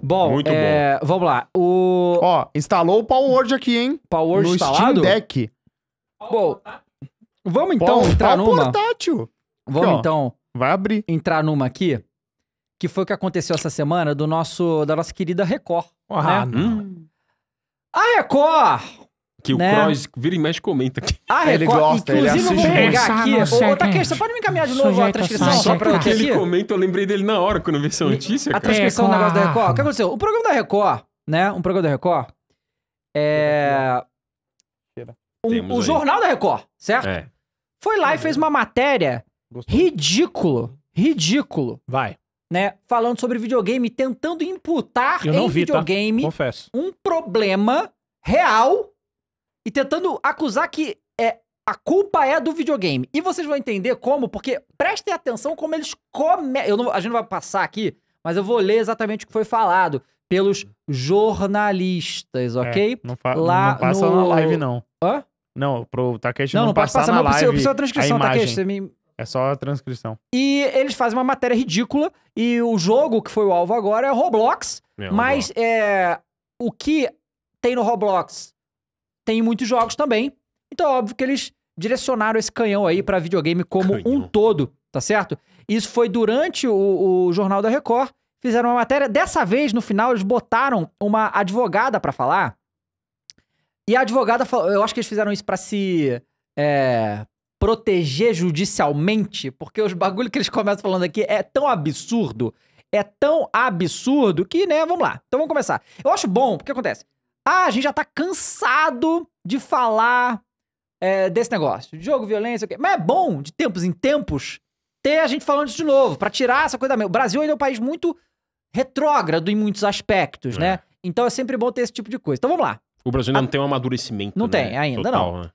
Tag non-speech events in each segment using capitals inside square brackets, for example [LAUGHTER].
Bom, Muito é, bom. vamos lá. O... Ó, instalou o PowerWord aqui, hein? PowerWord no instalado? Steam Deck. Bom, vamos então Pau, entrar numa. portátil. Vamos aqui, então. Vai abrir. Entrar numa aqui, que foi o que aconteceu essa semana do nosso, da nossa querida Record. Ah, né? A Record que né? o Cross vira e mexe comenta aqui. Ah, ele gosta, Inclusive, ele assiste. Inclusive, vou pegar aqui. Ô, Takeshi, você pode me encaminhar de novo a transcrição? Só pra porque ele comenta, eu lembrei dele na hora quando vi essa notícia. A transcrição do negócio da Record. O que aconteceu? O programa da Record, né? Um programa da Record. É. Um, o jornal da Record, certo? É. Foi lá e fez uma matéria Gostou. ridículo. Ridículo. Vai. Né, falando sobre videogame, tentando imputar Eu em vi, tá? videogame tá? um problema real e tentando acusar que é, a culpa é do videogame. E vocês vão entender como, porque prestem atenção como eles começam. A gente não vai passar aqui, mas eu vou ler exatamente o que foi falado pelos jornalistas, é, ok? É, não, Lá não passa no... na live, não. Hã? Não, pro Takeshi não, não, não passa passar, na não, live. Eu preciso da transcrição, Takeshi. Você me... É só a transcrição. E eles fazem uma matéria ridícula. E o jogo que foi o alvo agora é Roblox. Meu é, mas Roblox. É, o que tem no Roblox tem muitos jogos também. Então, é óbvio que eles direcionaram esse canhão aí para videogame como canhão. um todo, tá certo? Isso foi durante o, o Jornal da Record. Fizeram uma matéria. Dessa vez, no final, eles botaram uma advogada para falar. E a advogada falou. Eu acho que eles fizeram isso para se. É, proteger judicialmente, porque os bagulho que eles começam falando aqui é tão absurdo, é tão absurdo que, né, vamos lá. Então vamos começar. Eu acho bom, porque acontece. Ah, a gente já tá cansado de falar é, desse negócio. De jogo, violência, ok. mas é bom, de tempos em tempos, ter a gente falando isso de novo, para tirar essa coisa da O Brasil ainda é um país muito retrógrado em muitos aspectos, né? é. né? Então é sempre bom ter esse tipo de coisa. Então vamos lá. O Brasil ainda a... não tem um amadurecimento. Não né? tem, ainda Total, não. Né?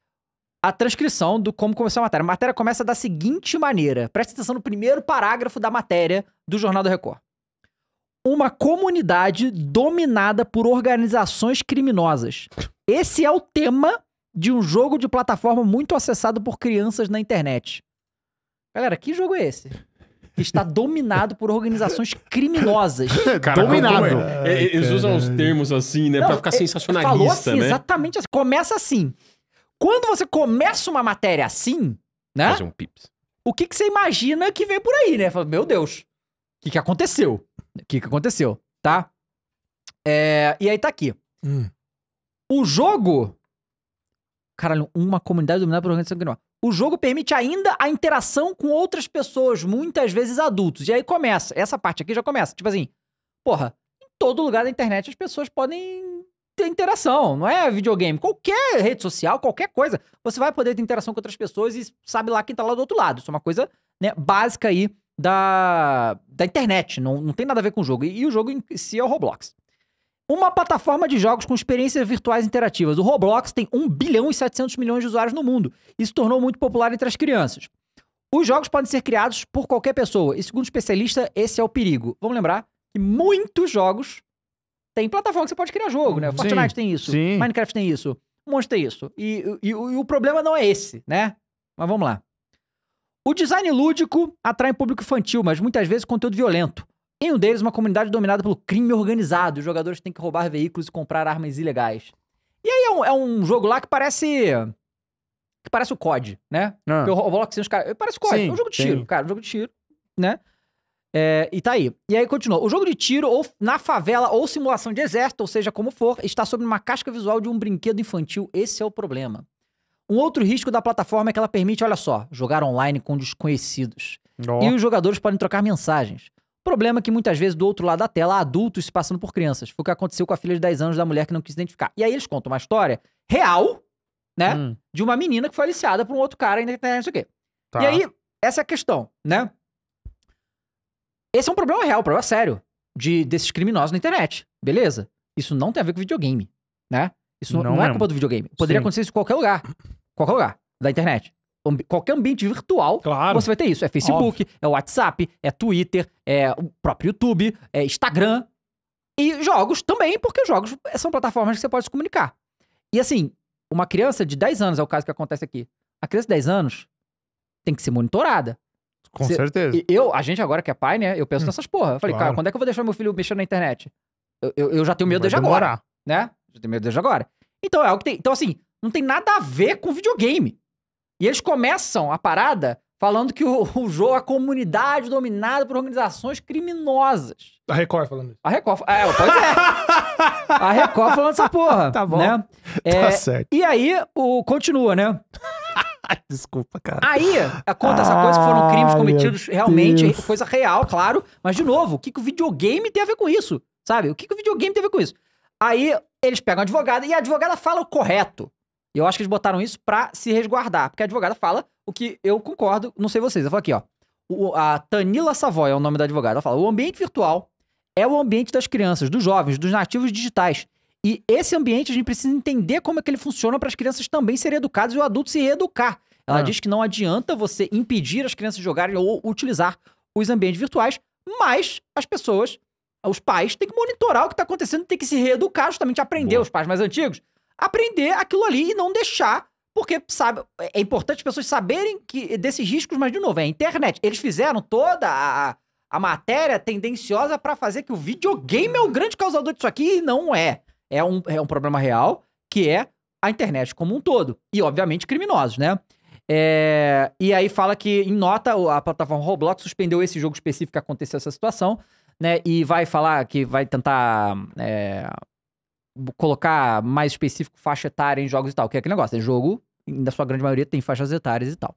A transcrição do como começou a matéria. A matéria começa da seguinte maneira. Presta atenção no primeiro parágrafo da matéria do Jornal do Record uma comunidade dominada por organizações criminosas. Esse é o tema de um jogo de plataforma muito acessado por crianças na internet. Galera, que jogo é esse? Que está dominado por organizações criminosas. [LAUGHS] Caraca, dominado. É? é eles usam os termos assim, né? Não, pra ficar é, sensacionalista, falou assim, né? Exatamente assim. Começa assim. Quando você começa uma matéria assim, né? Fazer um pips. O que, que você imagina que vem por aí, né? meu Deus, o que, que aconteceu? O que, que aconteceu, tá? É, e aí tá aqui. Hum. O jogo. Caralho, uma comunidade dominada por organização criminosa. O jogo permite ainda a interação com outras pessoas, muitas vezes adultos. E aí começa. Essa parte aqui já começa. Tipo assim, porra, em todo lugar da internet as pessoas podem ter interação. Não é videogame. Qualquer rede social, qualquer coisa, você vai poder ter interação com outras pessoas e sabe lá quem tá lá do outro lado. Isso é uma coisa né, básica aí da, da internet, não, não tem nada a ver com o jogo. E, e o jogo em si é o Roblox. Uma plataforma de jogos com experiências virtuais interativas. O Roblox tem 1 bilhão e 700 milhões de usuários no mundo. Isso tornou muito popular entre as crianças. Os jogos podem ser criados por qualquer pessoa, e segundo o especialista, esse é o perigo. Vamos lembrar que muitos jogos têm plataforma que você pode criar jogo, né? Sim, Fortnite tem isso, sim. Minecraft tem isso, Monster tem isso. E, e, e o problema não é esse, né? Mas vamos lá. O design lúdico atrai público infantil, mas muitas vezes conteúdo violento. Em um deles, uma comunidade dominada pelo crime organizado. Os jogadores têm que roubar veículos e comprar armas ilegais. E aí é um, é um jogo lá que parece. Que parece o COD, né? Ah. Porque o Roblox, os caras. Eh, parece o COD. Sim, é um jogo de tiro, sim. cara. Um jogo de tiro, né? É, e tá aí. E aí continua. O jogo de tiro, ou na favela, ou simulação de exército, ou seja, como for, está sob uma casca visual de um brinquedo infantil. Esse é o problema. Um outro risco da plataforma é que ela permite, olha só, jogar online com desconhecidos. Oh. E os jogadores podem trocar mensagens. problema que muitas vezes do outro lado da tela há adultos se passando por crianças. Foi o que aconteceu com a filha de 10 anos da mulher que não quis identificar. E aí eles contam uma história real, né? Hum. De uma menina que foi aliciada por um outro cara ainda internet, não sei o quê. Tá. E aí, essa é a questão, né? Esse é um problema real, um problema sério de desses criminosos na internet. Beleza? Isso não tem a ver com videogame, né? Isso não, não, é culpa do videogame. Poderia Sim. acontecer isso em qualquer lugar. Qualquer lugar da internet. Qualquer ambiente virtual, claro. você vai ter isso. É Facebook, Óbvio. é WhatsApp, é Twitter, é o próprio YouTube, é Instagram. E jogos também, porque jogos são plataformas que você pode se comunicar. E assim, uma criança de 10 anos é o caso que acontece aqui. A criança de 10 anos tem que ser monitorada. Com você, certeza. Eu, a gente agora que é pai, né? Eu penso hum, nessas porra. Eu falei, claro. cara, quando é que eu vou deixar meu filho mexer na internet? Eu, eu, eu já tenho medo Vai desde demorar. agora. Né? Já tenho medo desde agora. Então, é algo que tem. Então, assim, não tem nada a ver com videogame. E eles começam a parada falando que o, o jogo é a comunidade dominada por organizações criminosas. A Record falando isso. A Record. É, pois é. a Record falando essa porra. [LAUGHS] Tá bom. Né? Tá é, tá certo. E aí, o, continua, né? [LAUGHS] Desculpa, cara. Aí, é, conta ah, essa coisa que foram crimes cometidos realmente, Deus. coisa real, claro. Mas, de novo, o que, que o videogame tem a ver com isso? Sabe? O que, que o videogame tem a ver com isso? Aí, eles pegam a advogada e a advogada fala o correto. E eu acho que eles botaram isso pra se resguardar, porque a advogada fala o que eu concordo, não sei vocês. Eu falo aqui, ó. O, a Tanila Savoy é o nome da advogada. Ela fala: o ambiente virtual é o ambiente das crianças, dos jovens, dos nativos digitais. E esse ambiente a gente precisa entender como é que ele funciona para as crianças também serem educadas e o adulto se reeducar. Ela ah. diz que não adianta você impedir as crianças jogarem ou utilizar os ambientes virtuais, mas as pessoas os pais têm que monitorar o que está acontecendo, têm que se reeducar, justamente aprender, Boa. os pais mais antigos, aprender aquilo ali e não deixar, porque sabe, é, é importante as pessoas saberem que desses riscos, mas de novo, é a internet. Eles fizeram toda a, a matéria tendenciosa para fazer que o videogame é o grande causador disso aqui e não é. É um, é um problema real, que é a internet como um todo. E, obviamente, criminosos, né? É... E aí fala que, em nota, a plataforma Roblox suspendeu esse jogo específico que aconteceu essa situação né? E vai falar que vai tentar é, colocar mais específico faixa etária em jogos e tal, que é aquele negócio, é jogo, na sua grande maioria tem faixas etárias e tal.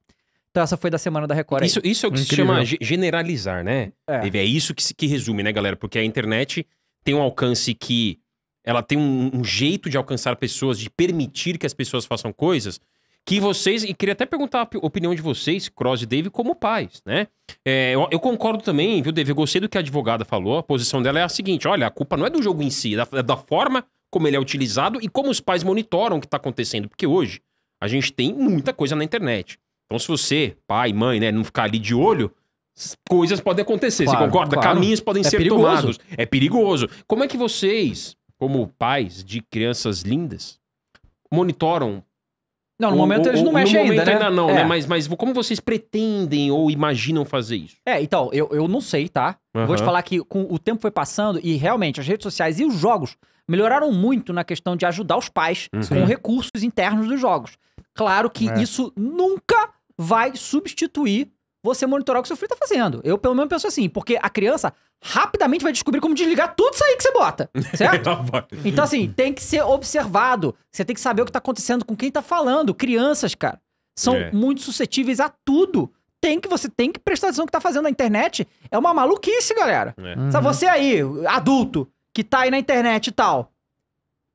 Então essa foi da semana da Record. Isso, isso é o que Incrível. se chama generalizar, né? É, é isso que, que resume, né, galera? Porque a internet tem um alcance que ela tem um, um, jeito de alcançar pessoas, de permitir que as pessoas façam coisas que vocês, e queria até perguntar a opinião de vocês, Cross e Dave, como pais, né? É, eu, eu, concordo também, viu, Dave? Eu gostei do que a advogada falou. A posição dela é a seguinte: olha, a culpa não é do jogo em si, é da, é da forma como ele é utilizado e como os pais monitoram o que está acontecendo. Porque hoje a gente tem muita coisa na internet. Então, se você, pai, mãe, né, não ficar ali de olho, coisas podem acontecer. Claro, você concorda? Claro. Caminhos podem é ser perigoso. tomados. É perigoso. Como é que vocês, como pais de crianças lindas, monitoram não, no o, momento o, eles não mexem ainda, né? ainda não, né? é. né? Mas, mas como vocês pretendem ou imaginam fazer isso? É, então, eu, eu não sei, tá? Uhum. Vou te falar que com, o tempo foi passando e realmente as redes sociais e os jogos melhoraram muito na questão de ajudar os pais uhum. com recursos internos dos jogos. Claro que é. isso nunca vai substituir você monitorar o que seu filho tá fazendo. Eu, pelo menos, penso assim, porque a criança rapidamente vai descobrir como desligar tudo isso aí que você bota, [LAUGHS] certo? então, assim, tem que ser observado. Você tem que saber o que tá acontecendo com quem tá falando. Crianças, cara, são é. muito suscetíveis a tudo. Tem que, você tem que prestar atenção no que tá fazendo na internet. É uma maluquice, galera. É. Uhum. Sabe, você aí, adulto, que tá aí na internet e tal,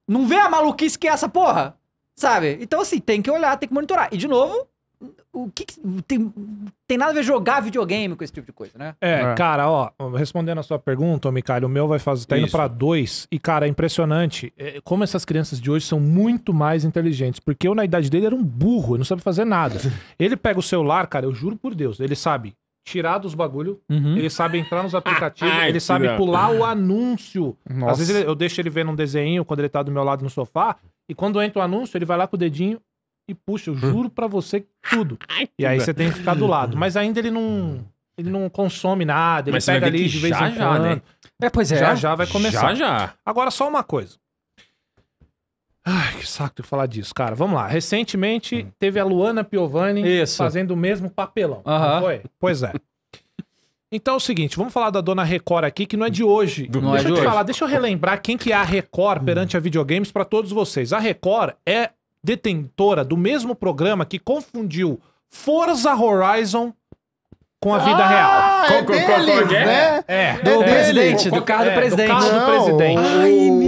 não vê a maluquice que é essa porra? Sabe? Então, assim, tem que olhar, tem que monitorar. E, de novo, o que, que, tem, tem nada a ver jogar videogame com esse tipo de coisa, né? É, é. cara, ó, respondendo a sua pergunta, Micalho, o meu vai fazer, tá Isso. indo para dois. E, cara, é impressionante é, como essas crianças de hoje são muito mais inteligentes. Porque eu, na idade dele, era um burro, não sabe fazer nada. [LAUGHS] ele pega o celular, cara, eu juro por Deus, ele sabe tirar dos bagulho, uhum. ele sabe entrar nos aplicativos, ah, ele sabe pular o anúncio. Nossa. Às vezes eu deixo ele ver num desenho quando ele tá do meu lado no sofá, e quando entra o anúncio, ele vai lá com o dedinho e puxa, eu hum. juro para você tudo. E aí você tem que ficar do lado. Mas ainda ele não ele não consome nada, ele Mas pega ali de vez já, em né? quando. Né? É, pois é. Já já vai começar. Já já. Agora só uma coisa. Ai, que saco de falar disso, cara. Vamos lá. Recentemente hum. teve a Luana Piovani Isso. fazendo o mesmo papelão. Uhum. foi? Pois é. Então é o seguinte, vamos falar da dona Record aqui, que não é de hoje. Não deixa é eu te hoje. falar, deixa eu relembrar quem que é a Record hum. perante a videogames para todos vocês. A Record é detentora do mesmo programa que confundiu Forza Horizon com a vida ah! real é deles, né? É, é. é. é. do é, presidente, do carro do presidente. Do carro do presidente.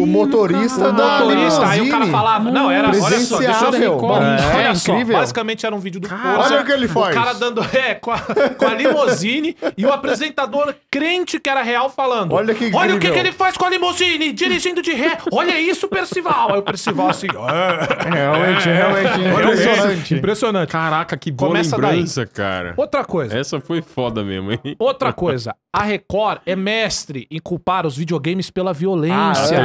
o motorista da motorista, aí o cara falava, não, era, olha só, deixa eu Olha só, basicamente era um vídeo do cara Olha o que ele faz. O cara dando, ré com a, com a limousine e o apresentador crente que era real falando. Olha que incrível. Olha o que, que ele faz com a limousine, dirigindo de ré. Olha isso, Percival. Aí o Percival assim, realmente, realmente, Impressionante. Impressionante. Caraca, que boa Começa lembrança, daí. cara. Outra coisa. Essa foi foda mesmo, hein? Outra coisa, a Record é mestre em culpar os videogames pela violência.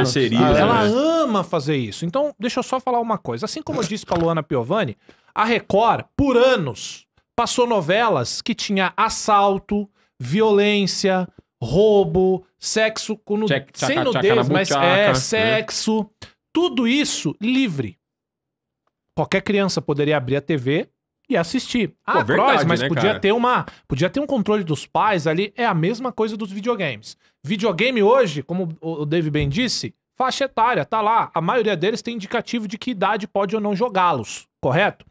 Ah, é, Ela né? ama fazer isso. Então, deixa eu só falar uma coisa. Assim como eu disse pra Luana Piovani, a Record, por anos, passou novelas que tinha assalto, violência, roubo, sexo com nu... Check, tchaca, sem nudez, tchaca mas é né? sexo. Né? Tudo isso livre. Qualquer criança poderia abrir a TV e assistir. Ah, Pô, verdade, cross, mas né, podia cara? ter uma, podia ter um controle dos pais ali, é a mesma coisa dos videogames. Videogame hoje, como o David Ben disse, faixa etária, tá lá, a maioria deles tem indicativo de que idade pode ou não jogá-los, correto?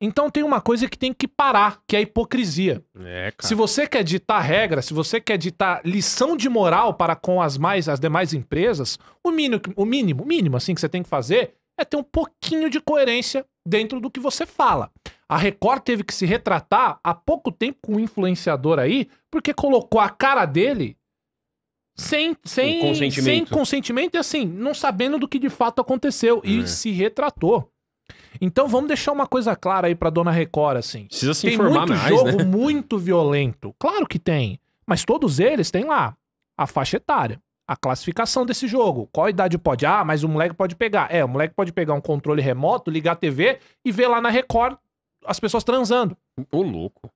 Então tem uma coisa que tem que parar, que é a hipocrisia. É, se você quer ditar regra, se você quer ditar lição de moral para com as mais as demais empresas, o mínimo, o mínimo, o mínimo assim que você tem que fazer é ter um pouquinho de coerência dentro do que você fala. A Record teve que se retratar há pouco tempo com um influenciador aí, porque colocou a cara dele sem, sem, consentimento. sem consentimento e assim, não sabendo do que de fato aconteceu e é. se retratou. Então vamos deixar uma coisa clara aí pra dona Record, assim. Precisa se tem informar muito mais, jogo né? muito violento. Claro que tem. Mas todos eles têm lá a faixa etária a classificação desse jogo. Qual idade pode? Ah, mas o moleque pode pegar. É, o moleque pode pegar um controle remoto, ligar a TV e ver lá na Record as pessoas transando. Ô, louco.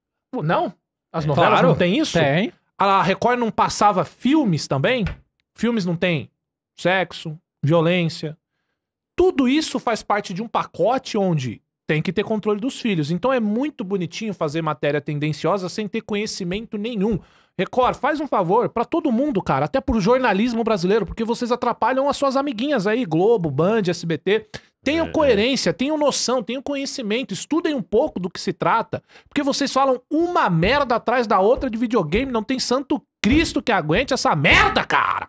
Não? As é, novelas claro. não tem isso? Tem. A Record não passava filmes também? Filmes não tem sexo, violência. Tudo isso faz parte de um pacote onde tem que ter controle dos filhos. Então é muito bonitinho fazer matéria tendenciosa sem ter conhecimento nenhum. Record, faz um favor para todo mundo, cara, até pro jornalismo brasileiro, porque vocês atrapalham as suas amiguinhas aí, Globo, Band, SBT. Tenham é. coerência, tenham noção, tenham conhecimento, estudem um pouco do que se trata, porque vocês falam uma merda atrás da outra de videogame, não tem santo Cristo que aguente essa merda, cara!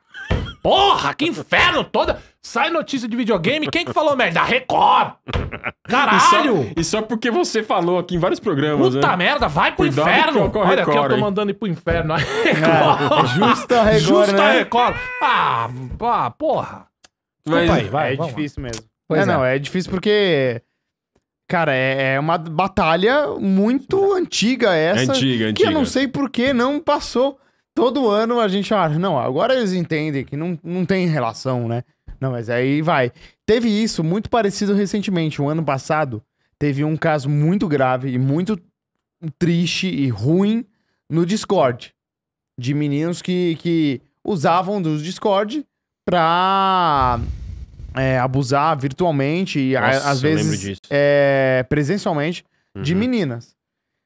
Porra, que inferno toda! Sai notícia de videogame, quem que falou merda? Record! Caralho! E só, e só, porque você falou aqui em vários programas, Puta né? merda, vai pro Cuidado inferno! Com, Olha, aqui que eu tô mandando ir pro inferno. A é, Record! É, justa Record, Justa né? Record! Ah, ah porra! Mas, aí, vai, é vamos. difícil mesmo. Pois é, não, é, é difícil porque... Cara, é, é, uma batalha muito antiga essa. antiga, que antiga. Que eu não sei por que não passou. Todo ano a gente ah, não, agora eles entendem que não, não tem relação, né? Não, mas aí vai. Teve isso muito parecido recentemente. Um ano passado, teve um caso muito grave e muito triste e ruim no Discord. De meninos que, que usavam do Discord pra é, abusar virtualmente e Nossa, às vezes é, presencialmente uhum. de meninas.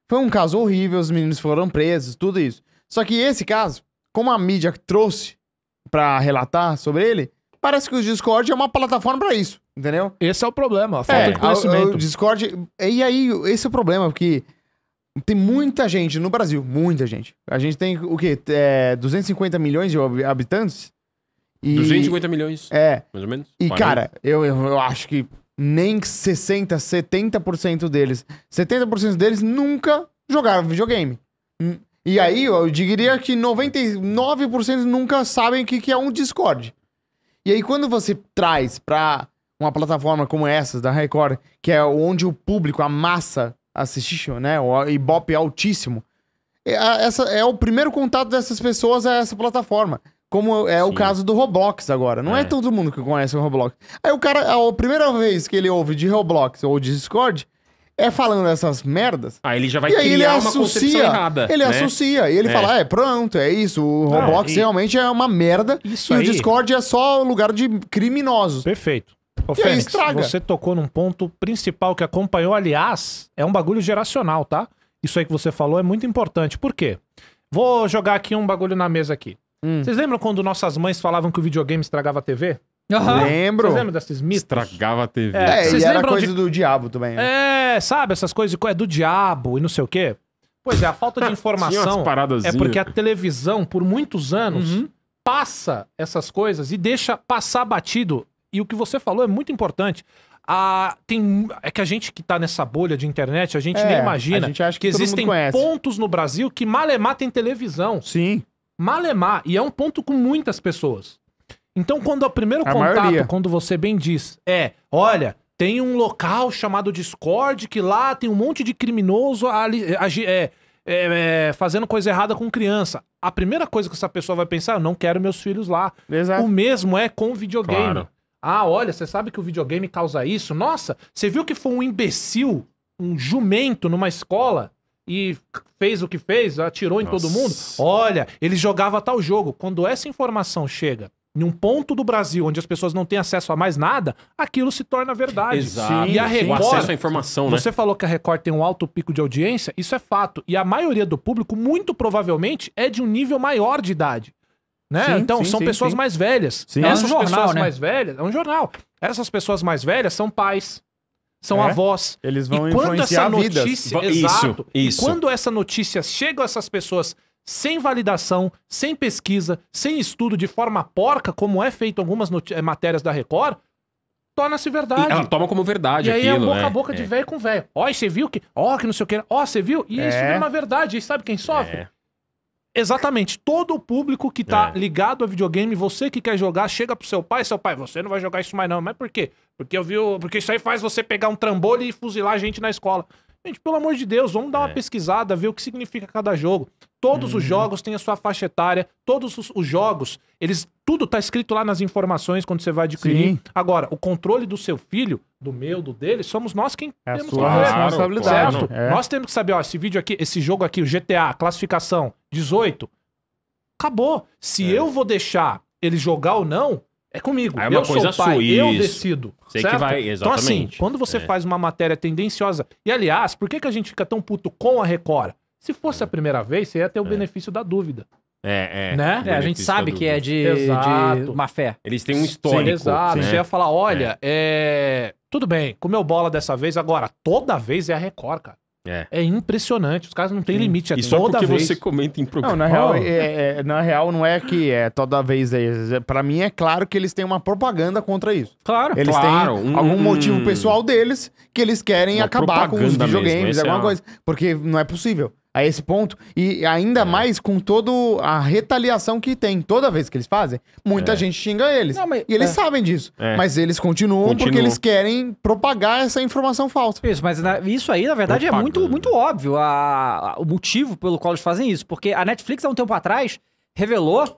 Foi um caso horrível, os meninos foram presos, tudo isso. Só que esse caso, como a mídia trouxe para relatar sobre ele, Parece que o Discord é uma plataforma para isso, entendeu? Esse é o problema, a falta é, de conhecimento. O, Discord. E aí, esse é o problema, porque tem muita gente no Brasil, muita gente. A gente tem o quê? É, 250 milhões de habitantes? E, 250 milhões. É. Mais ou menos. E, 40. cara, eu, eu, eu acho que nem 60, 70% deles. 70% deles nunca jogaram videogame. E aí, eu diria que 99% nunca sabem o que, que é um Discord. E aí, quando você traz pra uma plataforma como essa, da Record, que é onde o público, a massa, assiste, né? O Ibope é altíssimo. Essa é o primeiro contato dessas pessoas a essa plataforma. Como é Sim. o caso do Roblox agora. Não é. é. todo mundo que conhece o Roblox. Aí o cara, a primeira vez que ele ouve de Roblox ou de Discord, é falando essas merdas. Aí ele já vai e criar ele uma associa, errada. Ele né? associa. E ele é. fala, ah, é, pronto, é isso. O ah, Roblox ah, e... realmente é uma merda. Isso e aí... o Discord é só lugar de criminosos. Perfeito. Ô, e Fênix, você tocou num ponto principal que acompanhou, aliás, é um bagulho geracional, tá? Isso aí que você falou é muito importante. Por quê? Vou jogar aqui um bagulho na mesa aqui. Hum. Vocês lembram quando nossas mães falavam que o videogame estragava a TV? Lembro. Vocês lembram mitos? Estragava a TV. É, é Vocês e era coisa de- do diabo também. né? É, sabe, essas coisas de é do diabo e não sei o quê. Pois é, a falta de [LAUGHS] informação é porque a televisão, por muitos anos, uhum. passa essas coisas e deixa passar batido. E o que você falou é muito importante. tem, é que a gente que tá nessa bolha de internet, a gente É, nem imagina a gente acha que todo existem pontos no Brasil que malemar tem televisão. Sim. Malemar, e é um ponto com muitas pessoas. Então, quando o primeiro a contato, maioria. quando você bem diz, é, olha, tem um local chamado Discord que lá tem um monte de criminoso ali, é, é, é, fazendo coisa errada com criança. A primeira coisa que essa pessoa vai pensar, eu não quero meus filhos lá. Exato. O mesmo é com o videogame. Claro. Ah, olha, você sabe que o videogame causa isso? Nossa, você viu que foi um imbecil, um jumento numa escola e fez o que fez, atirou em todo mundo? Olha, ele jogava tal jogo. Quando essa informação chega em um ponto do Brasil onde as pessoas não têm acesso a mais nada, aquilo se torna verdade. Exato. e a Record, o acesso à informação, você né? Você falou que a Record tem um alto pico de audiência, isso é fato. E a maioria do público, muito provavelmente, é de um nível maior de idade. Né? Sim, então, sim, são pessoas mais velhas. Sim. Essas é um jornal, pessoas né? mais velhas, é um jornal. Essas pessoas mais velhas são pais, são é? avós. Eles vão e quando essa notícia, vidas. Exato. Isso, isso. E quando essa notícia chega a essas pessoas sem validação, sem pesquisa, sem estudo, de forma porca, como é feito algumas eh, matérias da Record, torna-se verdade. E ela toma como verdade e aquilo, aí é boca a é, boca é. de velho com velho. Ó, você viu que... Ó, que não sei o que... Ó, você viu? E é. isso é uma verdade. E sabe quem sofre? É. Exatamente. Todo o público que tá é. ligado a videogame, você que quer jogar, chega pro seu pai, seu pai, você não vai jogar isso mais não. Mas por quê? Porque eu vi, o... porque isso aí faz você pegar um trambolho e fuzilar a gente na escola. Gente, pelo amor de Deus, vamos dar uma é. pesquisada, ver o que significa cada jogo. Todos hum. os uhum. jogos têm a sua faixa etária, todos os, os jogos, eles tudo tá escrito lá nas informações quando você vai adquirir. Sim. Agora, o controle do seu filho, do meu, do dele, somos nós quem é temos sua que responsabilidade. é. Nós temos que saber, ó, esse vídeo aqui, esse jogo aqui, o GTA, classificação 18, acabou. Se é. eu vou deixar ele jogar ou não, é comigo. é uma eu coisa sou pai, sua, eu decido. Sei certo? que vai, exatamente. Então assim, quando você é. faz uma matéria tendenciosa, e aliás, por que, que a gente fica tão puto com a Record? Se fosse a é. primeira vez, você ia ter o é. benefício da dúvida. É, é. Né? é a gente sabe que é de, de má fé. Eles têm um histórico. Sim, exato. Né? Você ia falar, olha, é. é. tudo bem, comeu bola dessa vez, agora toda vez é a Record, cara. É. é impressionante, os caras não têm limite. É e só porque vez. você comenta em programa. Não, na real, é, é, na real não é que é toda vez. É, para mim é claro que eles têm uma propaganda contra isso. Claro, Eles claro, têm algum motivo pessoal deles que eles querem acabar com os videogames, mesmo, alguma coisa. Porque não é possível a esse ponto. E ainda é. mais com toda a retaliação que tem. Toda vez que eles fazem, muita é. gente xinga eles. Não, mas, e eles é. sabem disso. É. Mas eles continuam, continuam, porque eles querem propagar essa informação falsa. Isso, mas na, isso aí, na verdade, é muito, muito óbvio a, a, o motivo pelo qual eles fazem isso. Porque a Netflix, há um tempo atrás, revelou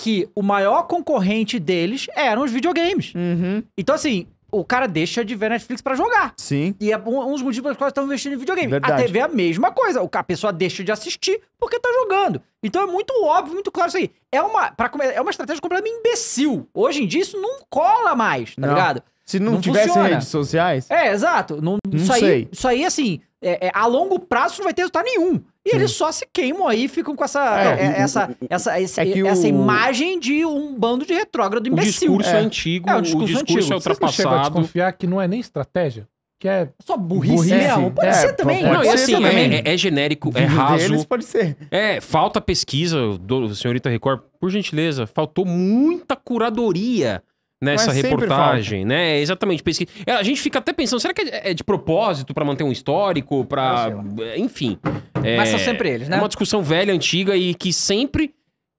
que o maior concorrente deles eram os videogames. Uhum. Então, assim, o cara deixa de ver Netflix para jogar. Sim. E é um, um dos motivos pelos quais estão investindo em videogame. Verdade. A TV é a mesma coisa. O, a pessoa deixa de assistir porque tá jogando. Então é muito óbvio, muito claro isso aí. É uma, pra, é uma estratégia completamente imbecil. Hoje em dia isso não cola mais, tá não. ligado? Se não, não tivesse funciona. redes sociais. É, exato. Não, não isso sei. Aí, isso aí, assim, é, é, a longo prazo não vai ter resultado nenhum. E eles só se queimam aí, ficam com essa, é, é essa, o, essa, esse, é essa o... imagem de um bando de retrógrado imbecil. O discurso é, antigo, é, o discurso, o discurso antigo. é ultrapassado. Você não desconfiar que não é nem estratégia? Que é só burrice, burrice. mesmo? É, pode é, ser também. Pode não, e assim, é, é, é, genérico, é raso. Deles pode ser. É, falta pesquisa, do, senhorita Record, por gentileza, faltou muita curadoria nessa né, reportagem, né? É, exatamente. Pesquisa. É, a gente fica até pensando, será que é, é de propósito para manter um histórico, para ah, enfim. É... Mas são sempre eles, né? É uma discussão velha, antiga e que sempre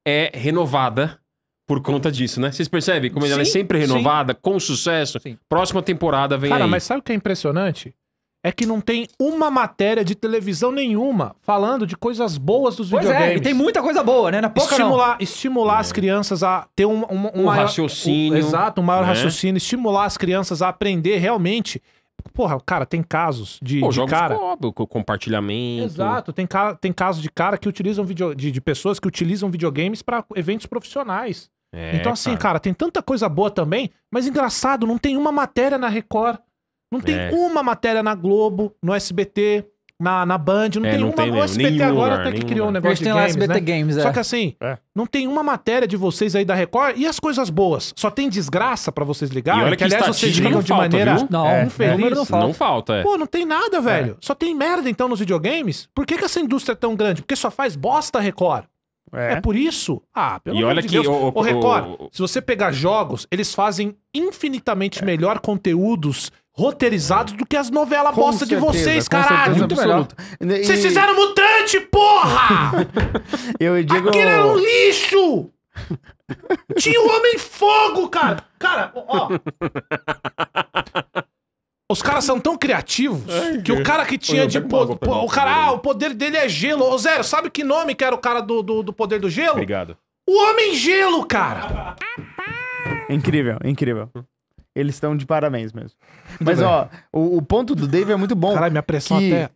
é renovada por conta disso, né? Vocês percebem como sim, ela é sempre renovada, sim. com sucesso? Sim. Próxima temporada vem Cara, aí. Cara, mas sabe o que é impressionante? é que não tem uma matéria de televisão nenhuma falando de coisas boas dos pois videogames. É, e tem muita coisa boa, né? Na pouca estimular, não. estimular é. as crianças a ter um, um, um, um maior, raciocínio. exato, um maior né? raciocínio. Estimular as crianças a aprender realmente. Porra, cara, tem casos de, Pô, de cara. Cobre, compartilhamento. Exato, tem, ca... tem casos de cara que utilizam video... de, de pessoas que utilizam videogames para eventos profissionais. É, então, assim, cara. cara, tem tanta coisa boa também, mas engraçado, não tem uma matéria na Record não tem é. uma matéria na Globo, no SBT, na, na Band, não é, tem não uma. Tem o SBT nenhum agora até que criou um negócio de games, SBT né? Games, é. Só que assim, é. não tem uma matéria de vocês aí da Record e as coisas boas. Só tem desgraça para vocês ligarem. olha que, aliás, vocês ligam de falta, maneira viu? não, é. infeliz. Não falta. não falta, é. Pô, não tem nada, é. velho. Só tem merda então nos videogames. Por que, que essa indústria é tão grande? Porque só faz bosta Record. É. é. por isso? Ah, pelo e olha de que Deus. O, o Record, o, o, se você pegar jogos, eles fazem infinitamente é. melhor conteúdos roteirizados do que as novelas bosta certeza, de vocês, caralho. Muito absoluto. melhor. Vocês fizeram mutante, porra! [LAUGHS] eu digo... Aquilo era um lixo! Tinha o um Homem-Fogo, cara! Cara, ó... Os caras são tão criativos Ai, que o cara que tinha de poder. O cara, ah, o poder dele é gelo. Ô, Zero, sabe que nome que era o cara do, do, do poder do gelo? Obrigado. O Homem Gelo, cara! Incrível, incrível. Eles estão de parabéns mesmo. Mas, ó, o, o, ponto do Dave é muito bom. Caralho, minha pressão que... até.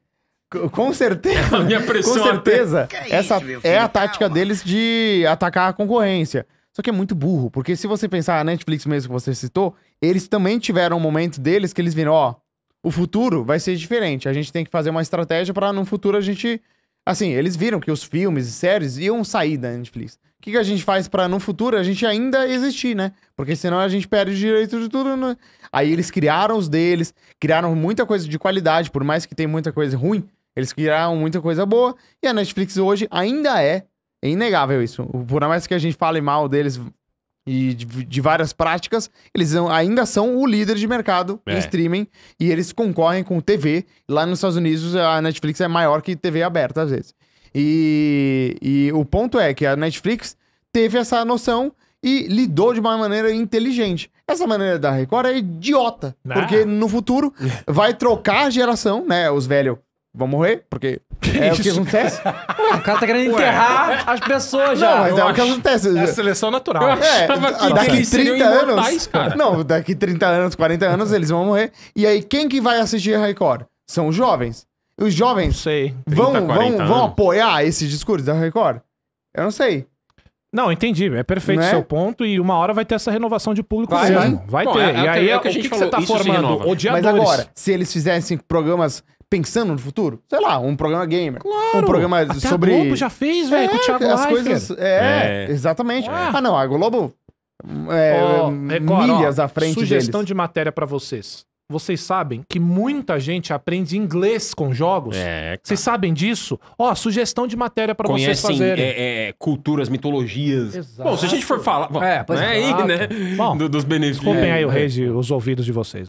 Com certeza. [LAUGHS] minha pressão com certeza. Até... Essa é, a tática Calma. deles de atacar a concorrência. Só que é muito burro, porque se você pensar a Netflix mesmo que você citou, eles também tiveram um momento deles que eles viram, ó, o futuro vai ser diferente. A gente tem que fazer uma estratégia para no futuro a gente assim, eles viram que os filmes e séries iam sair da Netflix que, que a gente faz para no futuro a gente ainda existir, né? Porque senão a gente perde o direito de tudo. Né? Aí eles criaram os deles, criaram muita coisa de qualidade, por mais que tenha muita coisa ruim, eles criaram muita coisa boa. E a Netflix hoje ainda é, é inegável isso. Por mais que a gente fale mal deles e de, de várias práticas, eles ainda são o líder de mercado é. em streaming e eles concorrem com TV. Lá nos Estados Unidos a Netflix é maior que TV aberta às vezes. E, e o ponto é que a Netflix teve essa noção e lidou de uma maneira inteligente. Essa maneira da Record é idiota, ah. porque no futuro [LAUGHS] vai trocar a geração, né? Os velhos vão morrer, porque é isso? o que acontece. [LAUGHS] Ah, o cara tá querendo enterrar Ué. as pessoas já. Não, mas eu é o que acontece. É a seleção natural. É, daqui 30 anos... não, daqui 30 anos, 40 anos, eles vão morrer. E aí, quem que vai assistir a Record? São os jovens. Os jovens sei, 30, vão, vão, vão apoiar esse discurso da Record? Eu não sei. Não, entendi. É perfeito o né? seu ponto e uma hora vai ter essa renovação de público Vai, mesmo. Né? Vai, Bom, ter. é-, é e aí, é o é que a gente falou, você tá formando? Odiadores. Mas agora, se eles fizessem programas pensando no futuro, sei lá, um programa gamer. Claro, um programa até sobre. A Globo já fez, velho, com o é, Thiago as coisas. É, É. exatamente. Ah. Ah, não, a Globo. É, Record, milhas ó, à frente Sugestão deles. de matéria pra vocês. Vocês sabem que muita gente aprende inglês com jogos? É, Vocês sabem disso? Ó, sugestão de matéria para vocês fazerem. É, é, culturas, mitologias. Exato. Bom, se a gente for falar... É, é, é aí, né? Bom, Do, dos benefícios. Desculpem é, aí o é. rei os ouvidos de vocês.